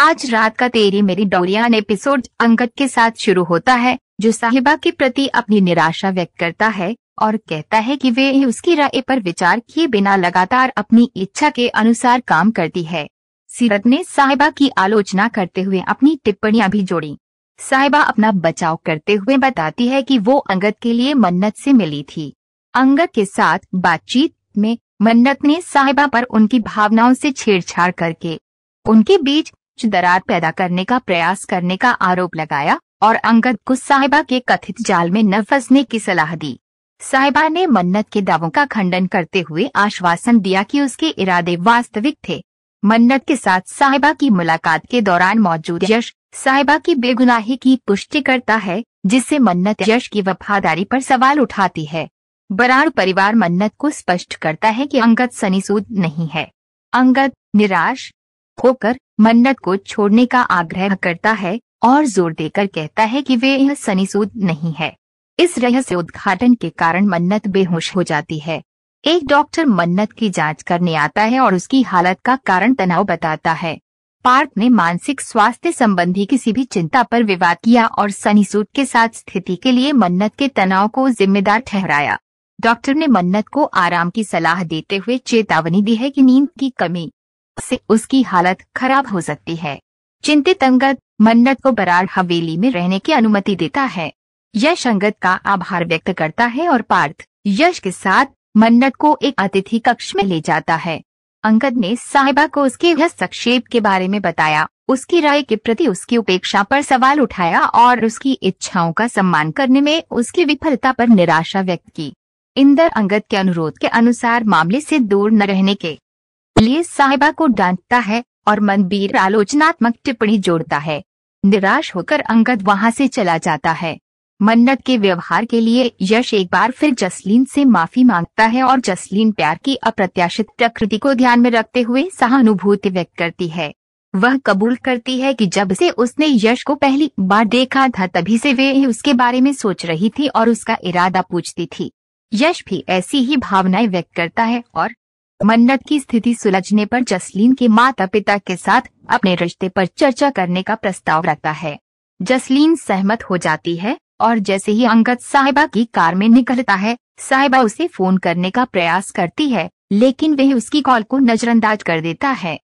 आज रात का तेरी मेरी डोरियान एपिसोड अंगद के साथ शुरू होता है जो साहिबा के प्रति अपनी निराशा व्यक्त करता है और कहता है कि वे उसकी राय पर विचार किए बिना लगातार अपनी इच्छा के अनुसार काम करती है सीरत ने साहिबा की आलोचना करते हुए अपनी टिप्पणियां भी जोड़ी साहिबा अपना बचाव करते हुए बताती है कि वो अंगद के लिए मन्नत से मिली थी अंगद के साथ बातचीत में मन्नत ने साहिबा पर उनकी भावनाओं से छेड़छाड़ करके उनके बीच दरार पैदा करने का प्रयास करने का आरोप लगाया और अंगद को साहिबा के कथित जाल में न फंसने की सलाह दी साहिबा ने मन्नत के दावों का खंडन करते हुए आश्वासन दिया कि उसके इरादे वास्तविक थे मन्नत के साथ साहिबा की मुलाकात के दौरान मौजूद यश साहिबा की बेगुनाही की पुष्टि करता है जिससे मन्नत यश की वफादारी पर सवाल उठाती है बराड़ परिवार मन्नत को स्पष्ट करता है कि अंगद सनीसूद नहीं है अंगद निराश होकर मन्नत को छोड़ने का आग्रह करता है और जोर देकर कहता है कि वे यह सनीसूद नहीं है इस रहस्य उद्घाटन के कारण मन्नत बेहोश हो जाती है एक डॉक्टर मन्नत की जांच करने आता है और उसकी हालत का कारण तनाव बताता है पार्क ने मानसिक स्वास्थ्य संबंधी किसी भी चिंता पर विवाद किया और सनीसूद के साथ स्थिति के लिए मन्नत के तनाव को जिम्मेदार ठहराया डॉक्टर ने मन्नत को आराम की सलाह देते हुए चेतावनी दी है कि नींद की कमी से उसकी हालत खराब हो सकती है चिंतित अंगद मन्नत को बरार हवेली में रहने की अनुमति देता है यश अंगद का आभार व्यक्त करता है और पार्थ यश के साथ मन्नत को एक अतिथि कक्ष में ले जाता है अंगद ने साहिबा को उसके हस्तक्षेप के बारे में बताया उसकी राय के प्रति उसकी उपेक्षा पर सवाल उठाया और उसकी इच्छाओं का सम्मान करने में उसकी विफलता पर निराशा व्यक्त की इंदर अंगद के अनुरोध के अनुसार मामले से दूर न रहने के लिए साहिबा को डांटता है और मनबीर आलोचनात्मक टिप्पणी जोड़ता है निराश होकर अंगद वहां से चला जाता है मन्नत के व्यवहार के लिए यश एक बार फिर जसलीन से माफी मांगता है और जसलीन प्यार की अप्रत्याशित प्रकृति को ध्यान में रखते हुए सहानुभूति व्यक्त करती है वह कबूल करती है कि जब से उसने यश को पहली बार देखा था तभी से वे उसके बारे में सोच रही थी और उसका इरादा पूछती थी यश भी ऐसी ही भावनाएं व्यक्त करता है और मन्नत की स्थिति सुलझने पर जसलीन के माता पिता के साथ अपने रिश्ते पर चर्चा करने का प्रस्ताव रखता है जसलीन सहमत हो जाती है और जैसे ही अंगद साहिबा की कार में निकलता है साहिबा उसे फोन करने का प्रयास करती है लेकिन वह उसकी कॉल को नजरअंदाज कर देता है